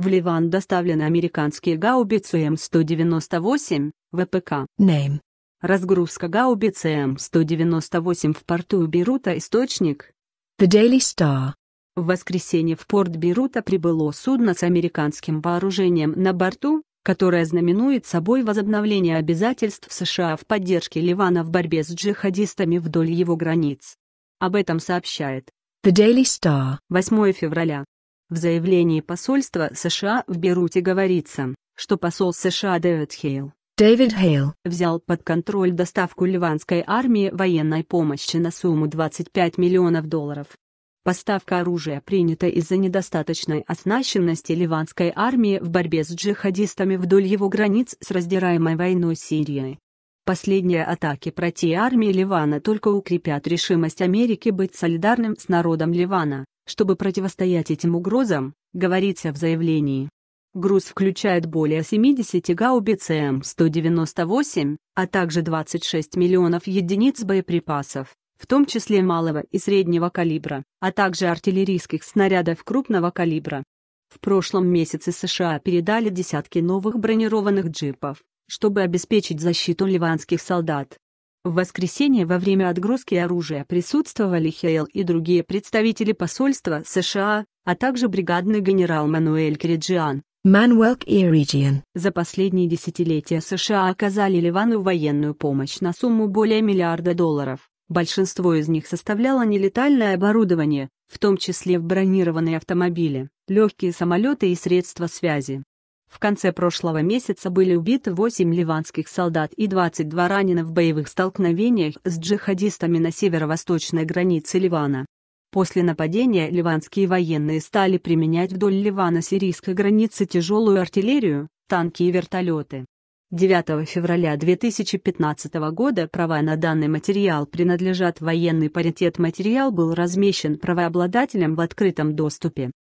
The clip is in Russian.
В Ливан доставлены американские гаубицы М-198, ВПК. Name. Разгрузка гаубицы М-198 в порту Бейрута источник. The Daily Star. В воскресенье в порт Бейрута прибыло судно с американским вооружением на борту, которое знаменует собой возобновление обязательств США в поддержке Ливана в борьбе с джихадистами вдоль его границ. Об этом сообщает The Daily Star 8 февраля. В заявлении посольства США в Беруте говорится, что посол США Дэвид Хейл Дэвид Хейл взял под контроль доставку ливанской армии военной помощи на сумму 25 миллионов долларов. Поставка оружия принята из-за недостаточной оснащенности ливанской армии в борьбе с джихадистами вдоль его границ с раздираемой войной Сирией. Последние атаки против армии Ливана только укрепят решимость Америки быть солидарным с народом Ливана, чтобы противостоять этим угрозам, говорится в заявлении, груз включает более 70 гаубиц М-198, а также 26 миллионов единиц боеприпасов, в том числе малого и среднего калибра, а также артиллерийских снарядов крупного калибра. В прошлом месяце США передали десятки новых бронированных джипов, чтобы обеспечить защиту ливанских солдат. В воскресенье во время отгрузки оружия присутствовали Хейл и другие представители посольства США, а также бригадный генерал Мануэль Криджиан. Мануэль Криджиан. За последние десятилетия США оказали Ливану военную помощь на сумму более миллиарда долларов. Большинство из них составляло нелетальное оборудование, в том числе в бронированные автомобили, легкие самолеты и средства связи. В конце прошлого месяца были убиты 8 ливанских солдат и 22 ранены в боевых столкновениях с джихадистами на северо-восточной границе Ливана. После нападения ливанские военные стали применять вдоль Ливана-сирийской границы тяжелую артиллерию, танки и вертолеты. 9 февраля 2015 года права на данный материал принадлежат военный паритет материал был размещен правообладателем в открытом доступе.